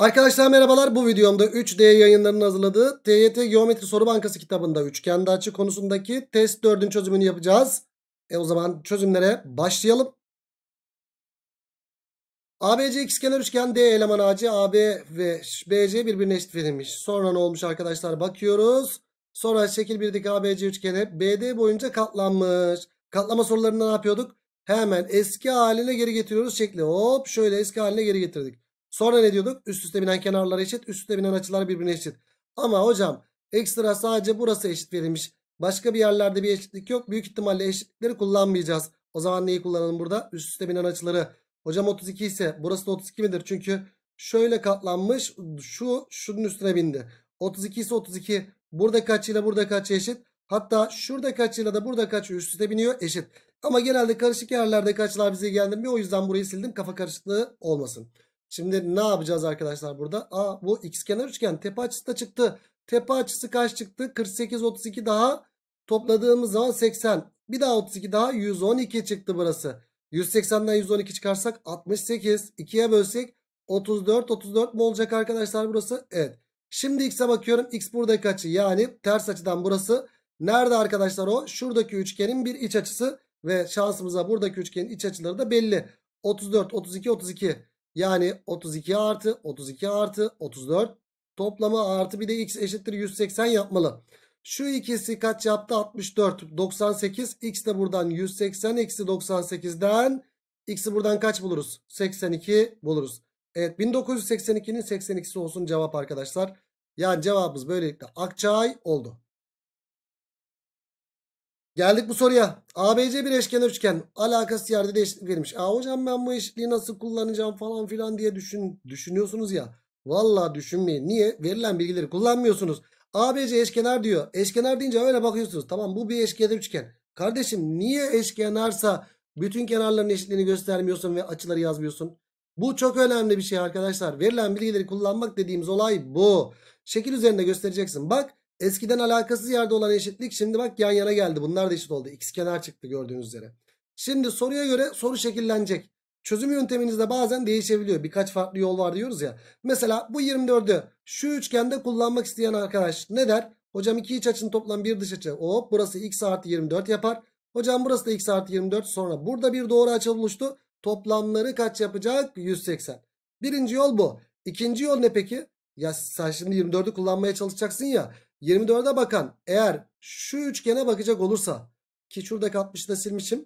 Arkadaşlar merhabalar bu videomda 3D yayınlarının hazırladığı TYT Geometri Soru Bankası kitabında üçgende açı konusundaki test 4'ün çözümünü yapacağız. E o zaman çözümlere başlayalım. ABC ikizkenar üçgen D eleman AC, AB ve BC birbirine eşit verilmiş. Sonra ne olmuş arkadaşlar bakıyoruz. Sonra şekil 1'deki ABC üçgeni BD boyunca katlanmış. Katlama sorularında ne yapıyorduk? Hemen eski haline geri getiriyoruz şekli. Hop şöyle eski haline geri getirdik. Sonra ne diyorduk? Üst üste binen kenarlar eşit. Üst üste binen açılar birbirine eşit. Ama hocam ekstra sadece burası eşit verilmiş. Başka bir yerlerde bir eşitlik yok. Büyük ihtimalle eşitlikleri kullanmayacağız. O zaman neyi kullanalım burada? Üst üste binen açıları. Hocam 32 ise burası da 32 midir? Çünkü şöyle katlanmış. Şu şunun üstüne bindi. 32 ise 32. Buradaki açıyla burada kaç eşit. Hatta şuradaki açıyla da burada kaç üst üste biniyor eşit. Ama genelde karışık yerlerde kaçlar bizi ilgilendirmiyor. O yüzden burayı sildim. Kafa karışıklığı olmasın. Şimdi ne yapacağız arkadaşlar burada? A bu x kenar üçgen tepe açısı da çıktı. Tepe açısı kaç çıktı? 48 32 daha topladığımız zaman 80. Bir daha 32 daha 112 çıktı burası. 180'den 112 çıkarsak 68. 2'ye bölsek 34 34 mu olacak arkadaşlar burası? Evet. Şimdi x'e bakıyorum. X buradaki kaçı? yani ters açıdan burası. Nerede arkadaşlar o? Şuradaki üçgenin bir iç açısı ve şansımıza buradaki üçgenin iç açıları da belli. 34 32 32 yani 32 artı 32 artı 34 toplamı artı bir de x eşittir 180 yapmalı. Şu ikisi kaç yaptı? 64, 98. X de buradan 180 eksi 98'den x'i buradan kaç buluruz? 82 buluruz. Evet 1982'nin 82'si olsun cevap arkadaşlar. Yani cevabımız böylelikle Akçay oldu. Geldik bu soruya. ABC bir eşkenar üçgen. Alakası yerde değişiklik verilmiş. Aa hocam ben bu eşitliği nasıl kullanacağım falan filan diye düşün, düşünüyorsunuz ya. Valla düşünmeyin. Niye? Verilen bilgileri kullanmıyorsunuz. ABC eşkenar diyor. Eşkenar deyince öyle bakıyorsunuz. Tamam bu bir eşkenar üçgen. Kardeşim niye eşkenarsa bütün kenarların eşitliğini göstermiyorsun ve açıları yazmıyorsun? Bu çok önemli bir şey arkadaşlar. Verilen bilgileri kullanmak dediğimiz olay bu. Şekil üzerinde göstereceksin. Bak Eskiden alakasız yerde olan eşitlik şimdi bak yan yana geldi. Bunlar da eşit oldu. X kenar çıktı gördüğünüz üzere. Şimdi soruya göre soru şekillenecek. Çözüm yönteminiz de bazen değişebiliyor. Birkaç farklı yol var diyoruz ya. Mesela bu 24'ü şu üçgende kullanmak isteyen arkadaş ne der? Hocam iki iç açının toplam bir dış açı. Hop burası x artı 24 yapar. Hocam burası da x artı 24. Sonra burada bir doğru açı buluştu. Toplamları kaç yapacak? 180. Birinci yol bu. İkinci yol ne peki? Ya sen şimdi 24'ü kullanmaya çalışacaksın ya. 24'e bakan eğer şu üçgene bakacak olursa ki şuradaki 60'ı da silmişim.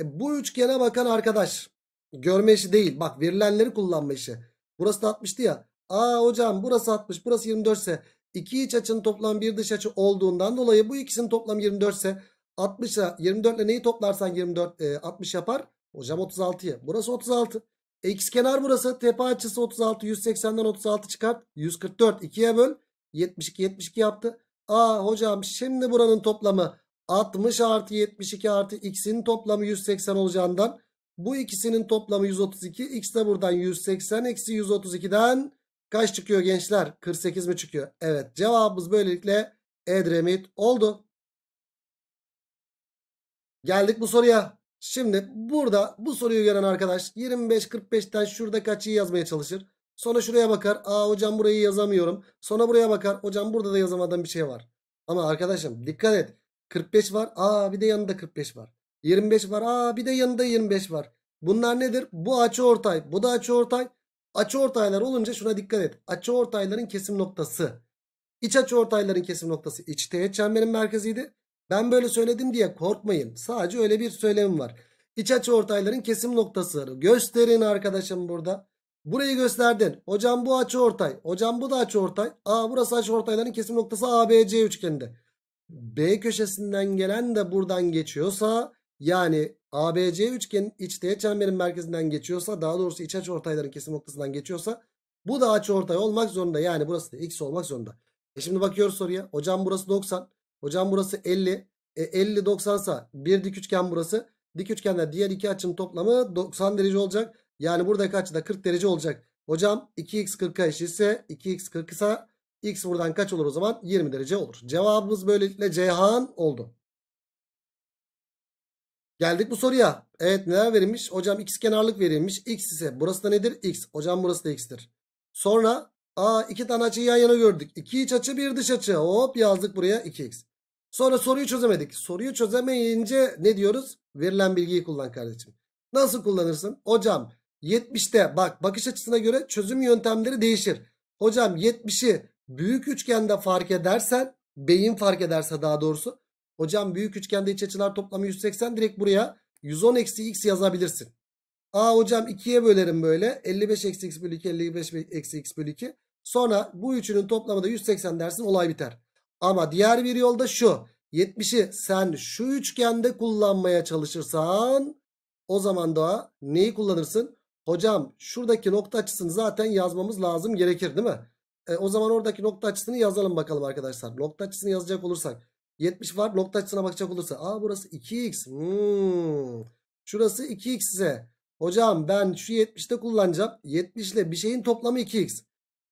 E, bu üçgene bakan arkadaş görme işi değil. Bak verilenleri kullanma işi. Burası da 60'tı ya. Aa hocam burası 60 burası 24 ise iki iç açının toplam bir dış açı olduğundan dolayı bu ikisinin toplamı 24 ise 60'a 24 ile neyi toplarsan 24 e, 60 yapar. Hocam 36'yı. Burası 36. X kenar burası. Tepe açısı 36. 180'den 36 çıkart. 144. 2'ye böl. 72 72 yaptı. Aa hocam şimdi buranın toplamı 60 artı 72 artı x'in toplamı 180 olacağından bu ikisinin toplamı 132. X de buradan 180 eksi 132'den kaç çıkıyor gençler? 48 mi çıkıyor? Evet cevabımız böylelikle Edremit oldu. Geldik bu soruya. Şimdi burada bu soruyu gören arkadaş 25-45'ten şurada kaçıyı yazmaya çalışır. Sonra şuraya bakar. Aa hocam burayı yazamıyorum. Sonra buraya bakar. Hocam burada da yazamadığım bir şey var. Ama arkadaşım dikkat et. 45 var. Aa bir de yanında 45 var. 25 var. Aa bir de yanında 25 var. Bunlar nedir? Bu açı ortay. Bu da açı ortay. Açı ortaylar olunca şuna dikkat et. Açı ortayların kesim noktası. İç açı ortayların kesim noktası iç teğet çemberin merkeziydi. Ben böyle söyledim diye korkmayın. Sadece öyle bir söylemim var. İç açı ortayların kesim noktası. Gösterin arkadaşım burada. Burayı gösterdin. Hocam bu açı ortay. Hocam bu da açı ortay. A burası açı ortayların kesim noktası ABC üçgeninde. B köşesinden gelen de buradan geçiyorsa yani ABC üçgenin iç teğet çemberin merkezinden geçiyorsa daha doğrusu iç açı ortayların kesim noktasından geçiyorsa bu da açı ortay olmak zorunda. Yani burası da x olmak zorunda. E şimdi bakıyoruz soruya. Hocam burası 90. Hocam burası 50. E 50 90 sa bir dik üçgen burası. Dik üçgenden diğer iki açının toplamı 90 derece olacak. Yani buradaki açıda 40 derece olacak. Hocam 2x 40'a eşitse 2x 40 ise x buradan kaç olur o zaman? 20 derece olur. Cevabımız böylelikle Cihan oldu. Geldik bu soruya. Evet neler verilmiş? Hocam x kenarlık verilmiş. X ise burası da nedir? X. Hocam burası da x'tir. Sonra aa iki tane açıyı yan yana gördük. İki iç açı bir dış açı. Hop yazdık buraya 2x. Sonra soruyu çözemedik. Soruyu çözemeyince ne diyoruz? Verilen bilgiyi kullan kardeşim. Nasıl kullanırsın? Hocam 70'te bak bakış açısına göre çözüm yöntemleri değişir. Hocam 70'i büyük üçgende fark edersen beyin fark ederse daha doğrusu. Hocam büyük üçgende iç açılar toplamı 180 direkt buraya 110 eksi x yazabilirsin. Aa hocam 2'ye bölerim böyle 55 eksi x bölü 2 55 eksi x bölü 2. Sonra bu üçünün toplamı da 180 dersin olay biter. Ama diğer bir yolda şu 70'i sen şu üçgende kullanmaya çalışırsan o zaman da neyi kullanırsın? Hocam şuradaki nokta açısını zaten yazmamız lazım gerekir değil mi? E, o zaman oradaki nokta açısını yazalım bakalım arkadaşlar. Nokta açısını yazacak olursak. 70 var nokta açısına bakacak olursa. Aa burası 2x. Hmm. Şurası 2x ise. Hocam ben şu 70'te kullanacağım. 70 ile bir şeyin toplamı 2x.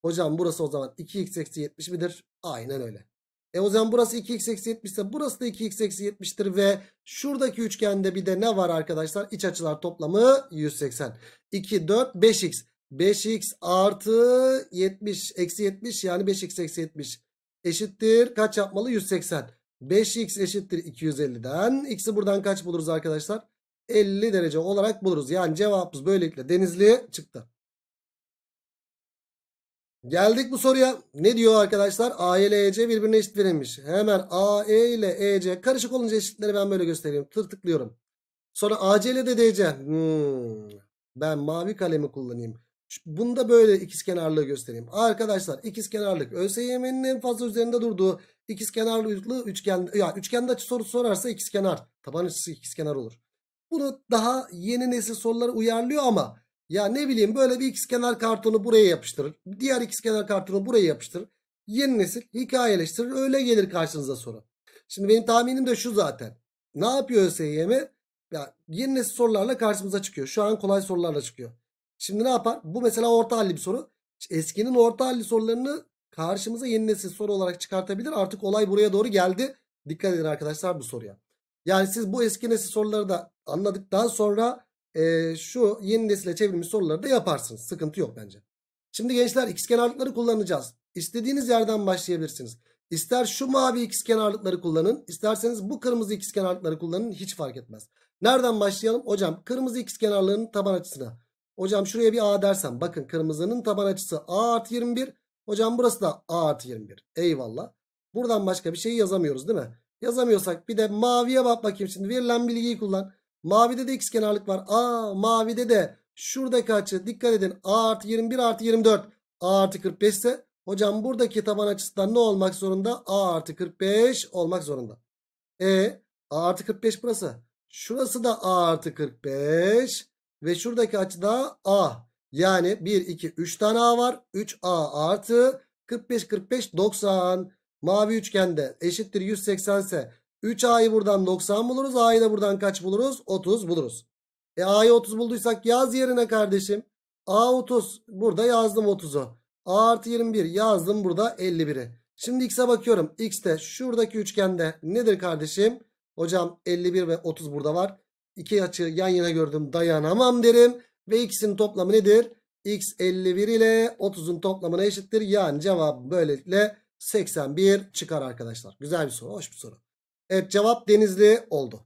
Hocam burası o zaman 2x eksi 70 midir? Aynen öyle. E o zaman burası 2x eksi 70 ise burası da 2x eksi 70'tir ve şuradaki üçgende bir de ne var arkadaşlar? İç açılar toplamı 180. 2, 4, 5x. 5x artı 70 eksi 70 yani 5x eksi 70 eşittir. Kaç yapmalı? 180. 5x eşittir 250'den. X'i buradan kaç buluruz arkadaşlar? 50 derece olarak buluruz. Yani cevabımız böylelikle denizli çıktı. Geldik bu soruya. Ne diyor arkadaşlar? A ile EC birbirine eşit verilmiş. Hemen A, E ile EC karışık olunca eşitleri ben böyle göstereyim. Tır tıklıyorum. Sonra AC ile de DC. Hmm. Ben mavi kalemi kullanayım. Bunda böyle ikizkenarlığı göstereyim. Arkadaşlar ikizkenarlık ÖSYM'nin en fazla üzerinde durduğu ikizkenarlı üçgen ya üçgende açı sorusu sorarsa ikizkenar, taban açısı ikizkenar olur. Bunu daha yeni nesil soruları uyarlıyor ama ya ne bileyim böyle bir ikizkenar kartonu buraya yapıştırır. Diğer ikizkenar kartonu buraya yapıştırır. Yeni nesil hikayeleştirir. Öyle gelir karşınıza sonra. Şimdi benim tahminim de şu zaten. Ne yapıyor ÖSYM? Ya yeni nesil sorularla karşımıza çıkıyor. Şu an kolay sorularla çıkıyor. Şimdi ne yapar? Bu mesela orta halli bir soru. Eskinin orta halli sorularını karşımıza yeni nesil soru olarak çıkartabilir. Artık olay buraya doğru geldi. Dikkat edin arkadaşlar bu soruya. Yani siz bu eski nesil soruları da anladıktan sonra e, şu yeni nesile çevrilmiş soruları da yaparsınız. Sıkıntı yok bence. Şimdi gençler x kenarlıkları kullanacağız. İstediğiniz yerden başlayabilirsiniz. İster şu mavi x kenarlıkları kullanın. isterseniz bu kırmızı x kenarlıkları kullanın. Hiç fark etmez. Nereden başlayalım? Hocam kırmızı x kenarlarının taban açısına. Hocam şuraya bir a dersen. Bakın kırmızının taban açısı a artı 21. Hocam burası da a artı 21. Eyvallah. Buradan başka bir şey yazamıyoruz değil mi? Yazamıyorsak bir de maviye bak bakayım şimdi. Verilen bilgiyi kullan. Mavide de x kenarlık var. Aa mavide de şuradaki açı dikkat edin. A artı 21 artı 24. A artı 45 ise hocam buradaki taban açısından ne olmak zorunda? A artı 45 olmak zorunda. E A artı 45 burası. Şurası da A artı 45. Ve şuradaki açı da A. Yani 1, 2, 3 tane A var. 3A artı 45, 45, 90. Mavi üçgende eşittir 180 ise 3A'yı buradan 90 buluruz. A'yı da buradan kaç buluruz? 30 buluruz. E A'yı 30 bulduysak yaz yerine kardeşim. A 30. Burada yazdım 30'u. A artı 21 yazdım burada 51'i. Şimdi x'e bakıyorum. X'te şuradaki üçgende nedir kardeşim? Hocam 51 ve 30 burada var. İki açı yan yana gördüm dayanamam derim. Ve x'in toplamı nedir? x 51 ile 30'un toplamına eşittir. Yani cevap böylelikle 81 çıkar arkadaşlar. Güzel bir soru. Hoş bir soru. Evet cevap Denizli oldu.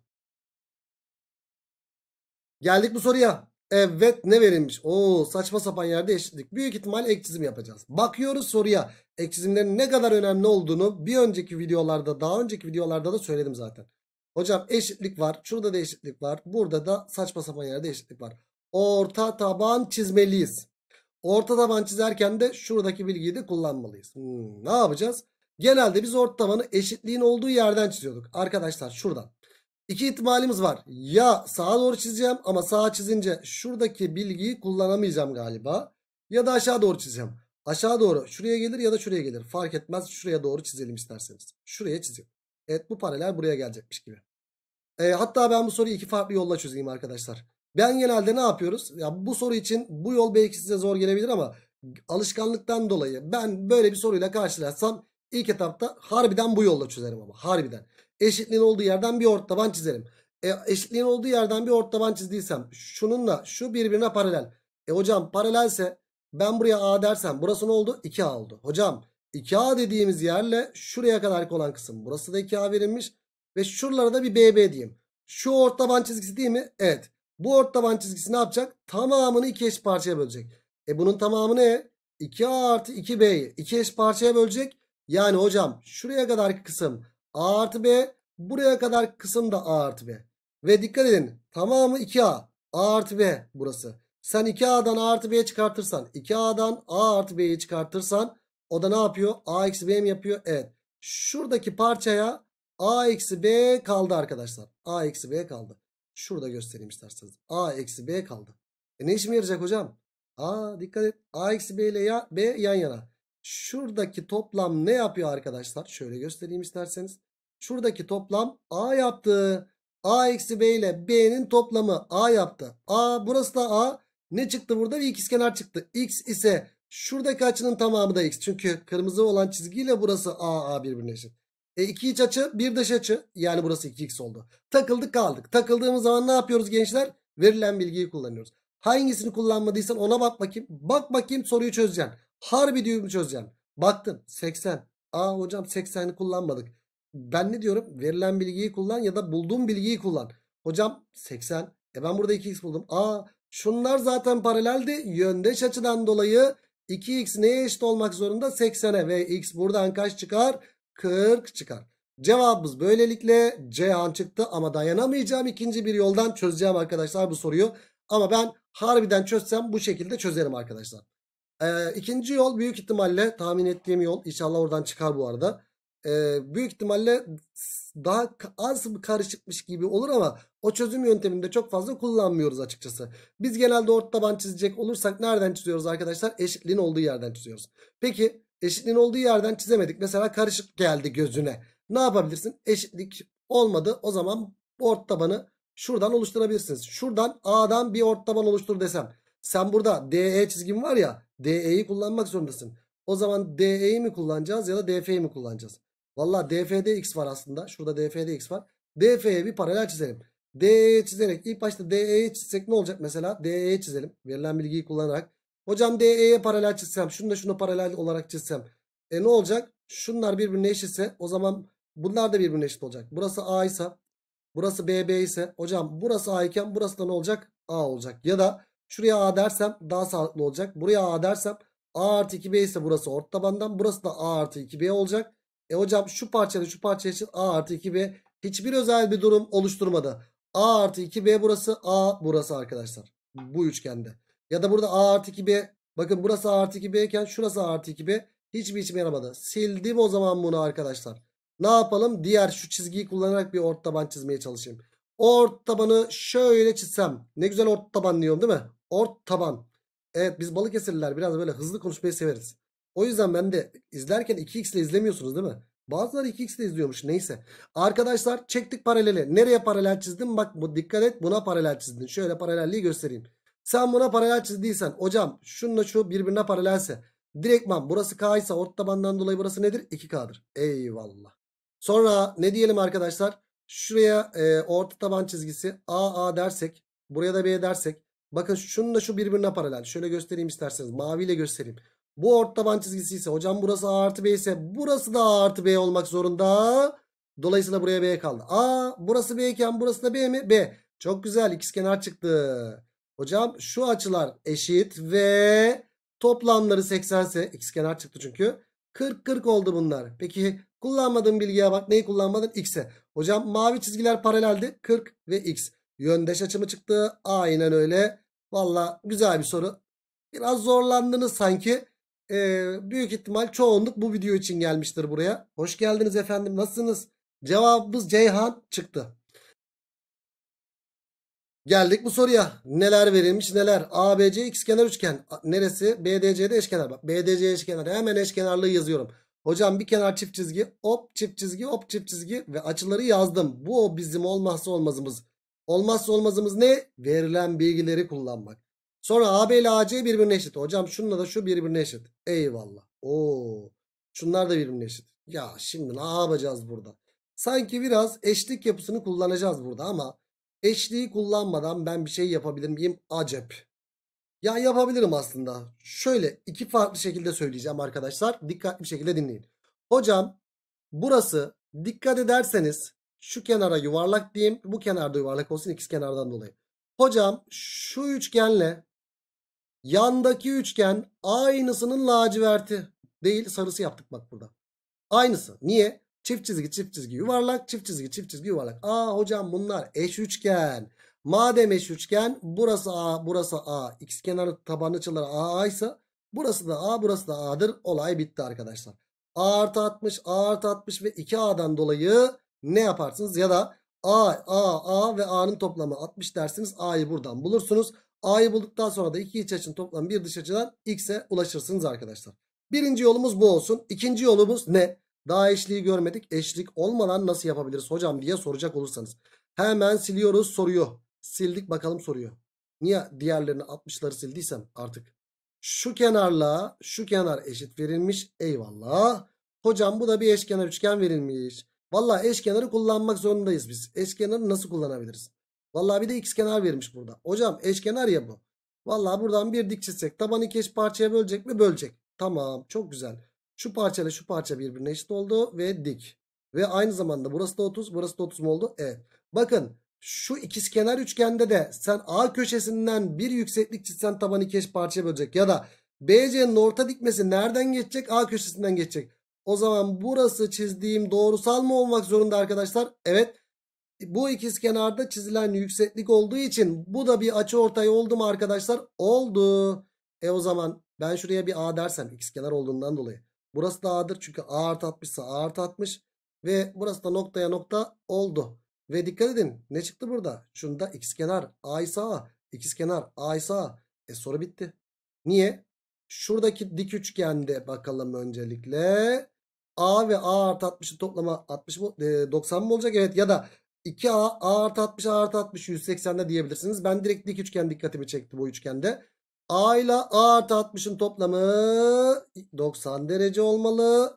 Geldik bu soruya. Evet ne verilmiş? Oo saçma sapan yerde eşitlik. Büyük ihtimal ek çizim yapacağız. Bakıyoruz soruya. Ek çizimlerin ne kadar önemli olduğunu bir önceki videolarda daha önceki videolarda da söyledim zaten. Hocam eşitlik var. Şurada da eşitlik var. Burada da saçma sapan yerde eşitlik var. Orta taban çizmeliyiz. Orta taban çizerken de şuradaki bilgiyi de kullanmalıyız. Hmm, ne yapacağız? Genelde biz orta tabanı eşitliğin olduğu yerden çiziyorduk. Arkadaşlar şuradan. İki ihtimalimiz var. Ya sağa doğru çizeceğim ama sağa çizince şuradaki bilgiyi kullanamayacağım galiba. Ya da aşağı doğru çizeceğim. Aşağı doğru şuraya gelir ya da şuraya gelir. Fark etmez şuraya doğru çizelim isterseniz. Şuraya çizelim. Evet bu paralel buraya gelecekmiş gibi. E, hatta ben bu soruyu iki farklı yolla çözeyim arkadaşlar. Ben genelde ne yapıyoruz? Ya bu soru için bu yol belki size zor gelebilir ama alışkanlıktan dolayı ben böyle bir soruyla karşılaşsam İlk etapta harbiden bu yolla çözerim ama harbiden. Eşitliğin olduğu yerden bir ort taban çizerim. E, eşitliğin olduğu yerden bir ort taban çizdiysem şununla şu birbirine paralel. E hocam paralelse ben buraya A dersem burası ne oldu? 2A oldu. Hocam 2A dediğimiz yerle şuraya kadar olan kısım. Burası da 2A verilmiş. Ve şuralara da bir BB diyeyim. Şu ort taban çizgisi değil mi? Evet. Bu ort taban çizgisi ne yapacak? Tamamını 2 eş parçaya bölecek. E bunun tamamı ne? 2A artı 2B'yi 2 eş parçaya bölecek. Yani hocam şuraya kadar kısım A artı B. Buraya kadar kısım da A artı B. Ve dikkat edin tamamı 2A. A artı B burası. Sen 2A'dan A artı B'ye çıkartırsan 2A'dan A artı B'yi çıkartırsan o da ne yapıyor? A eksi B mi yapıyor? Evet. Şuradaki parçaya A eksi B kaldı arkadaşlar. A eksi B kaldı. Şurada göstereyim isterseniz. A eksi B kaldı. E ne işime yarayacak hocam? A dikkat et. A eksi B ile ya, B yan yana. Şuradaki toplam ne yapıyor arkadaşlar? Şöyle göstereyim isterseniz. Şuradaki toplam A yaptı. A eksi B ile B'nin toplamı A yaptı. A burası da A. Ne çıktı burada? Bir ikizkenar çıktı. X ise şuradaki açının tamamı da X. Çünkü kırmızı olan çizgiyle burası A A birbirine eşit. E iki iç açı bir dış açı. Yani burası 2X oldu. Takıldık kaldık. Takıldığımız zaman ne yapıyoruz gençler? Verilen bilgiyi kullanıyoruz. Hangisini kullanmadıysan ona bak bakayım. Bak bakayım soruyu çözeceksin. Harbi düğümü çözeceğim. Baktın 80. Aa hocam 80'i kullanmadık. Ben ne diyorum? Verilen bilgiyi kullan ya da bulduğum bilgiyi kullan. Hocam 80. E ben burada 2x buldum. Aa şunlar zaten paraleldi. Yöndeş açıdan dolayı 2x neye eşit olmak zorunda? 80'e ve x buradan kaç çıkar? 40 çıkar. Cevabımız böylelikle C an çıktı ama dayanamayacağım ikinci bir yoldan çözeceğim arkadaşlar bu soruyu. Ama ben harbiden çözsem bu şekilde çözerim arkadaşlar. Ee, ikinci yol büyük ihtimalle tahmin ettiğim yol. İnşallah oradan çıkar bu arada. Ee, büyük ihtimalle daha az karışıkmış gibi olur ama o çözüm yönteminde çok fazla kullanmıyoruz açıkçası. Biz genelde ort taban çizecek olursak nereden çiziyoruz arkadaşlar? Eşitliğin olduğu yerden çiziyoruz. Peki eşitliğin olduğu yerden çizemedik. Mesela karışık geldi gözüne. Ne yapabilirsin? Eşitlik olmadı. O zaman ort tabanı şuradan oluşturabilirsiniz. Şuradan A'dan bir ort taban oluştur desem. Sen burada DE çizgin var ya DE'yi kullanmak zorundasın. O zaman DE'yi mi kullanacağız ya da DF'yi mi kullanacağız? Valla DF'de x var aslında. Şurada DF'de x var. DF'ye bir paralel çizelim. DE'ye çizerek ilk başta DE'ye çizsek ne olacak mesela? DE'ye çizelim. Verilen bilgiyi kullanarak. Hocam DE'ye paralel çizsem şunu da şuna paralel olarak çizsem. E ne olacak? Şunlar birbirine eşitse o zaman bunlar da birbirine eşit olacak. Burası A ise burası BB ise hocam burası A iken burası da ne olacak? A olacak. Ya da Şuraya A dersem daha sağlıklı olacak. Buraya A dersem A artı 2B ise burası ort tabandan. Burası da A artı 2B olacak. E hocam şu parçayla şu parça için A artı 2B hiçbir özel bir durum oluşturmadı. A artı 2B burası A burası arkadaşlar. Bu üçgende. Ya da burada A artı 2B bakın burası A artı 2B iken şurası A artı 2B hiçbir içime yaramadı. Sildim o zaman bunu arkadaşlar. Ne yapalım? Diğer şu çizgiyi kullanarak bir ort taban çizmeye çalışayım. Ort tabanı şöyle çizsem. Ne güzel ort taban diyorum, değil mi? Ort taban. Evet biz Balıkesirliler biraz böyle hızlı konuşmayı severiz. O yüzden ben de izlerken 2x ile izlemiyorsunuz değil mi? Bazıları 2x ile izliyormuş neyse. Arkadaşlar çektik paraleli. Nereye paralel çizdim? Bak bu dikkat et buna paralel çizdin. Şöyle paralelliği göstereyim. Sen buna paralel çizdiysen hocam şununla şu birbirine paralelse direktman burası k ise ort tabandan dolayı burası nedir? 2k'dır. Eyvallah. Sonra ne diyelim arkadaşlar? Şuraya e, orta taban çizgisi AA dersek buraya da B dersek Bakın da şu birbirine paralel. Şöyle göstereyim isterseniz. Maviyle göstereyim. Bu ort taban çizgisi ise hocam burası A artı B ise burası da A artı B olmak zorunda. Dolayısıyla buraya B kaldı. A burası B iken burası da B mi? B. Çok güzel ikizkenar çıktı. Hocam şu açılar eşit ve toplamları 80 ise ikizkenar çıktı çünkü. 40 40 oldu bunlar. Peki kullanmadığım bilgiye bak. Neyi kullanmadın? X'e. Hocam mavi çizgiler paraleldi. 40 ve X. Yöndeş açımı çıktı. Aynen öyle. Valla güzel bir soru. Biraz zorlandınız sanki. Ee, büyük ihtimal çoğunluk bu video için gelmiştir buraya. Hoş geldiniz efendim. Nasılsınız? Cevabımız Ceyhan çıktı. Geldik bu soruya. Neler verilmiş neler? ABC ikizkenar üçgen. Neresi? BDC'de eşkenar. Bak BDC eşkenar. Hemen eşkenarlığı yazıyorum. Hocam bir kenar çift çizgi. Hop çift çizgi. Hop çift çizgi. Ve açıları yazdım. Bu bizim olmazsa olmazımız. Olmazsa olmazımız ne? Verilen bilgileri kullanmak. Sonra AB ile AC birbirine eşit. Hocam şununla da şu birbirine eşit. Eyvallah. Oo. Şunlar da birbirine eşit. Ya şimdi ne yapacağız burada? Sanki biraz eşlik yapısını kullanacağız burada ama eşliği kullanmadan ben bir şey yapabilir miyim? Acep. Ya yapabilirim aslında. Şöyle iki farklı şekilde söyleyeceğim arkadaşlar. Dikkatli bir şekilde dinleyin. Hocam burası dikkat ederseniz şu kenara yuvarlak diyeyim. Bu kenarda yuvarlak olsun ikiz kenardan dolayı. Hocam şu üçgenle yandaki üçgen aynısının laciverti değil sarısı yaptık bak burada. Aynısı. Niye? Çift çizgi çift çizgi yuvarlak çift çizgi çift çizgi yuvarlak. Aa hocam bunlar eş üçgen. Madem eş üçgen burası A burası A. X kenarı tabanlı çaları A ise burası da A burası da A'dır. Olay bitti arkadaşlar. A artı 60 A artı 60 ve 2A'dan dolayı ne yaparsınız? Ya da A, A, A ve A'nın toplamı 60 dersiniz. A'yı buradan bulursunuz. A'yı bulduktan sonra da iki iç açının toplamı bir dış açıdan X'e ulaşırsınız arkadaşlar. Birinci yolumuz bu olsun. İkinci yolumuz ne? Daha eşliği görmedik. Eşlik olmadan nasıl yapabiliriz hocam diye soracak olursanız. Hemen siliyoruz soruyu. Sildik bakalım soruyu. Niye diğerlerini 60'ları sildiysem artık. Şu kenarla şu kenar eşit verilmiş. Eyvallah. Hocam bu da bir eşkenar üçgen verilmiş. Valla eşkenarı kullanmak zorundayız biz. Eşkenarı nasıl kullanabiliriz? Valla bir de x kenar vermiş burada. Hocam eşkenar ya bu. Valla buradan bir dik çizsek tabanı iki eş parçaya bölecek mi? Bölecek. Tamam çok güzel. Şu parçayla şu parça birbirine eşit oldu ve dik. Ve aynı zamanda burası da 30 burası da 30 mu oldu? Evet. Bakın şu ikiz kenar üçgende de sen A köşesinden bir yükseklik çizsen tabanı iki eş parçaya bölecek. Ya da BC'nin orta dikmesi nereden geçecek? A köşesinden geçecek. O zaman burası çizdiğim doğrusal mı olmak zorunda arkadaşlar? Evet. Bu ikizkenarda çizilen yükseklik olduğu için bu da bir açı ortay oldu mu arkadaşlar? Oldu. E o zaman ben şuraya bir A dersem ikizkenar olduğundan dolayı. Burası da A'dır çünkü A artı 60 ise A artı 60. Ve burası da noktaya nokta oldu. Ve dikkat edin ne çıktı burada? Şunda ikizkenar A ise A. İkizkenar A ise A. E soru bitti. Niye? Şuradaki dik üçgende bakalım öncelikle. A ve A artı 60'ın toplamı 60 mı, e, 90 mı olacak? Evet ya da 2A A artı 60 A artı 60 180'de diyebilirsiniz. Ben direkt dik üçgen dikkatimi çekti bu üçgende. A ile A artı 60'ın toplamı 90 derece olmalı.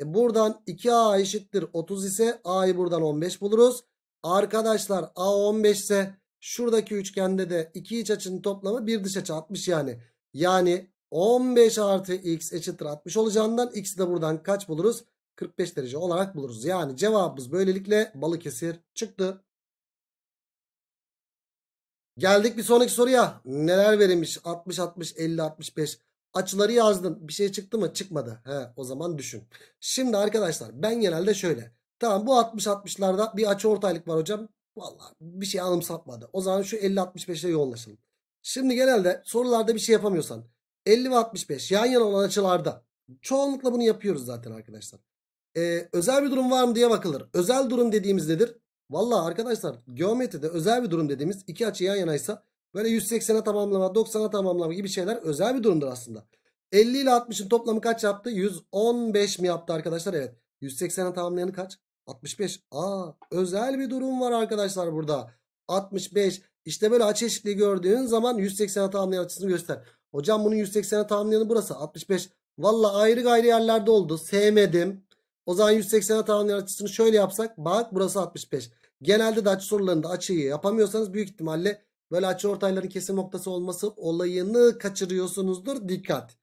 E buradan 2A eşittir 30 ise A'yı buradan 15 buluruz. Arkadaşlar A 15 ise şuradaki üçgende de iki iç açının toplamı bir dış açı 60 yani. Yani 15 artı x eşittir 60 olacağından x'i de buradan kaç buluruz? 45 derece olarak buluruz. Yani cevabımız böylelikle Balıkesir çıktı. Geldik bir sonraki soruya. Neler verilmiş? 60, 60, 50, 65. Açıları yazdın. Bir şey çıktı mı? Çıkmadı. He, o zaman düşün. Şimdi arkadaşlar ben genelde şöyle. Tamam bu 60-60'larda bir açı ortaylık var hocam. Valla bir şey anımsatmadı. O zaman şu 50 65'le yoğunlaşalım. Şimdi genelde sorularda bir şey yapamıyorsan 50 ve 65 yan yana olan açılarda. Çoğunlukla bunu yapıyoruz zaten arkadaşlar. Ee, özel bir durum var mı diye bakılır. Özel durum dediğimiz nedir? Valla arkadaşlar geometride özel bir durum dediğimiz iki açı yan yanaysa böyle 180'e tamamlama 90'a tamamlama gibi şeyler özel bir durumdur aslında. 50 ile 60'ın toplamı kaç yaptı? 115 mi yaptı arkadaşlar? Evet. 180'e tamamlayanı kaç? 65. Aa özel bir durum var arkadaşlar burada. 65 işte böyle açı eşitliği gördüğün zaman 180'e tamamlayan açısını göster. Hocam bunun 180'e tamamlayanı burası 65. Valla ayrı gayrı yerlerde oldu. Sevmedim. O zaman 180'e tamamlayan açısını şöyle yapsak. Bak burası 65. Genelde de açı sorularında açıyı yapamıyorsanız büyük ihtimalle böyle açı ortayların kesim noktası olması olayını kaçırıyorsunuzdur. Dikkat.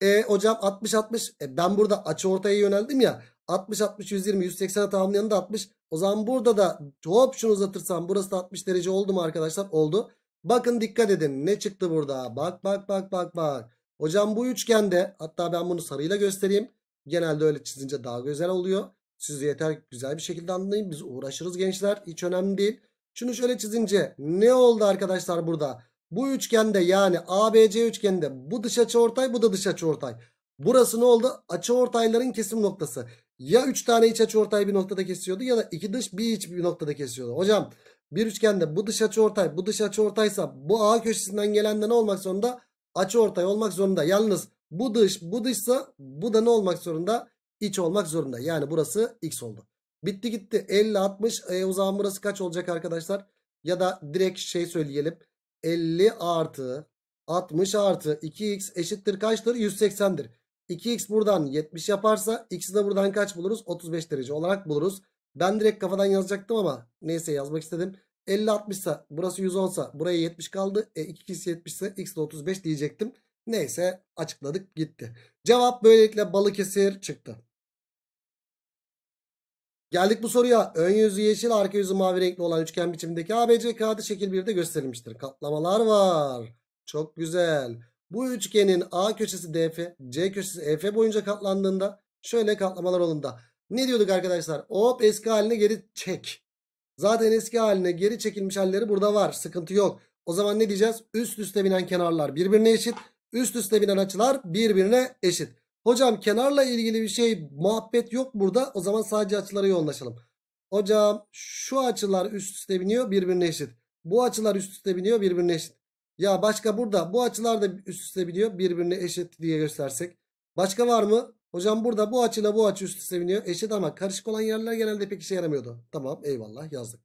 E hocam 60-60 e, ben burada açı ortaya yöneldim ya. 60 60 120 180'e tamamlayanı da 60. O zaman burada da hop şunu uzatırsam burası da 60 derece oldu mu arkadaşlar? Oldu. Bakın dikkat edin ne çıktı burada? Bak bak bak bak bak. Hocam bu üçgende hatta ben bunu sarıyla göstereyim. Genelde öyle çizince daha güzel oluyor. Siz yeter güzel bir şekilde anlayın. Biz uğraşırız gençler. Hiç önemli değil. Şunu şöyle çizince ne oldu arkadaşlar burada? Bu üçgende yani ABC üçgeninde bu dış açıortay bu da dış açıortay. Burası ne oldu? Açıortayların kesim noktası ya 3 tane iç açı ortay bir noktada kesiyordu ya da 2 dış bir iç bir noktada kesiyordu. Hocam bir üçgende bu dış açı ortay bu dış açı ortaysa bu A köşesinden gelen de ne olmak zorunda? Açı ortay olmak zorunda. Yalnız bu dış bu dışsa bu da ne olmak zorunda? İç olmak zorunda. Yani burası X oldu. Bitti gitti 50 60 e, o burası kaç olacak arkadaşlar? Ya da direkt şey söyleyelim. 50 artı 60 artı 2x eşittir kaçtır? 180'dir. 2x buradan 70 yaparsa x'i de buradan kaç buluruz? 35 derece olarak buluruz. Ben direkt kafadan yazacaktım ama neyse yazmak istedim. 50 60 sa burası 110 sa buraya 70 kaldı. E 2x 70 ise x de 35 diyecektim. Neyse açıkladık gitti. Cevap böylelikle Balıkesir çıktı. Geldik bu soruya. Ön yüzü yeşil, arka yüzü mavi renkli olan üçgen biçimindeki ABC kağıdı şekil 1'de gösterilmiştir. Katlamalar var. Çok güzel. Bu üçgenin A köşesi DF, C köşesi EF boyunca katlandığında şöyle katlamalar olunda. Ne diyorduk arkadaşlar? Hop eski haline geri çek. Zaten eski haline geri çekilmiş halleri burada var. Sıkıntı yok. O zaman ne diyeceğiz? Üst üste binen kenarlar birbirine eşit. Üst üste binen açılar birbirine eşit. Hocam kenarla ilgili bir şey muhabbet yok burada. O zaman sadece açılara yoğunlaşalım. Hocam şu açılar üst üste biniyor birbirine eşit. Bu açılar üst üste biniyor birbirine eşit. Ya başka burada bu açılar da üst üste biniyor. Birbirine eşit diye göstersek. Başka var mı? Hocam burada bu açıyla bu açı üst üste biniyor. Eşit ama karışık olan yerler genelde pek işe yaramıyordu. Tamam eyvallah yazdık.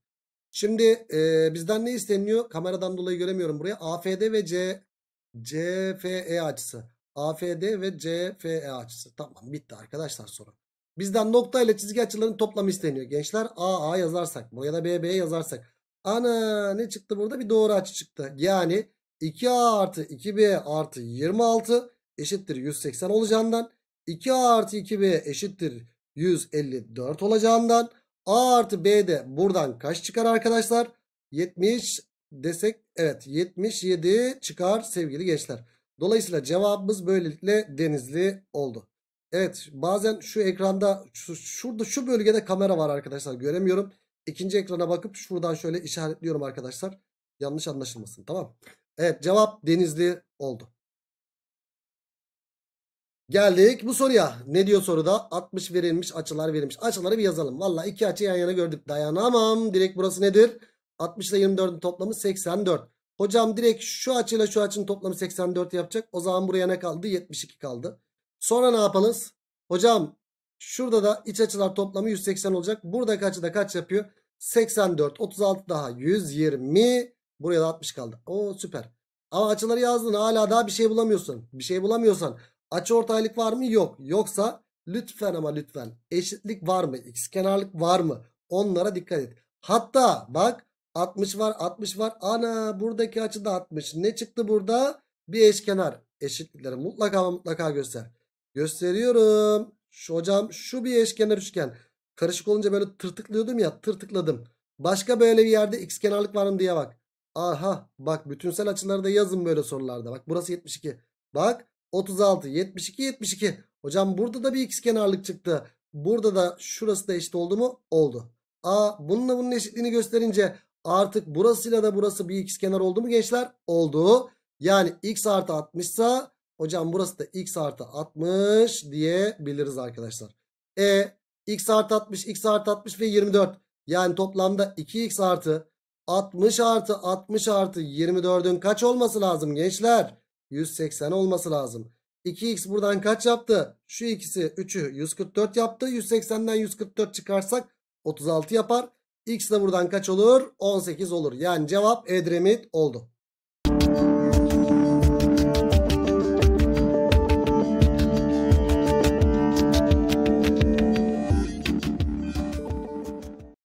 Şimdi e, bizden ne isteniyor? Kameradan dolayı göremiyorum buraya. AFD ve C, CFE açısı. AFD ve CFE açısı. Tamam bitti arkadaşlar soru. Bizden nokta ile çizgi açılarının toplamı isteniyor. Gençler AA yazarsak buraya da BB yazarsak. Ana ne çıktı burada? Bir doğru açı çıktı. Yani 2A artı 2B artı 26 eşittir 180 olacağından 2A artı 2B eşittir 154 olacağından A artı B de buradan kaç çıkar arkadaşlar? 70 desek evet 77 çıkar sevgili gençler. Dolayısıyla cevabımız böylelikle denizli oldu. Evet bazen şu ekranda şu, şurada şu bölgede kamera var arkadaşlar göremiyorum. İkinci ekrana bakıp şuradan şöyle işaretliyorum arkadaşlar. Yanlış anlaşılmasın tamam. Evet cevap Denizli oldu. Geldik bu soruya. Ne diyor soruda? 60 verilmiş, açılar verilmiş. Açıları bir yazalım. Valla iki açı yan yana gördük. Dayanamam. Direkt burası nedir? 60 ile 24'ün toplamı 84. Hocam direkt şu açıyla şu açının toplamı 84 yapacak. O zaman buraya ne kaldı? 72 kaldı. Sonra ne yapalım? Hocam şurada da iç açılar toplamı 180 olacak. Buradaki açıda kaç yapıyor? 84. 36 daha 120. Buraya da 60 kaldı. Oo süper. Ama açıları yazdın hala daha bir şey bulamıyorsun. Bir şey bulamıyorsan açı ortaylık var mı? Yok. Yoksa lütfen ama lütfen eşitlik var mı? X kenarlık var mı? Onlara dikkat et. Hatta bak 60 var 60 var. Ana buradaki açı da 60. Ne çıktı burada? Bir eşkenar. Eşitlikleri mutlaka mutlaka göster. Gösteriyorum. Şu hocam şu bir eşkenar üçgen. Karışık olunca böyle tırtıklıyordum ya tırtıkladım. Başka böyle bir yerde x kenarlık var mı diye bak. Aha bak bütünsel açıları da yazın böyle sorularda. Bak burası 72. Bak 36 72 72. Hocam burada da bir x kenarlık çıktı. Burada da şurası da eşit oldu mu? Oldu. A bununla bunun eşitliğini gösterince artık burasıyla da burası bir x kenar oldu mu gençler? Oldu. Yani x artı 60 ise hocam burası da x artı 60 diyebiliriz arkadaşlar. E x artı 60 x artı 60 ve 24. Yani toplamda 2x artı 60 artı 60 artı 24'ün kaç olması lazım gençler? 180 olması lazım. 2x buradan kaç yaptı? Şu ikisi 3'ü 144 yaptı. 180'den 144 çıkarsak 36 yapar. X de buradan kaç olur? 18 olur. Yani cevap Edremit oldu.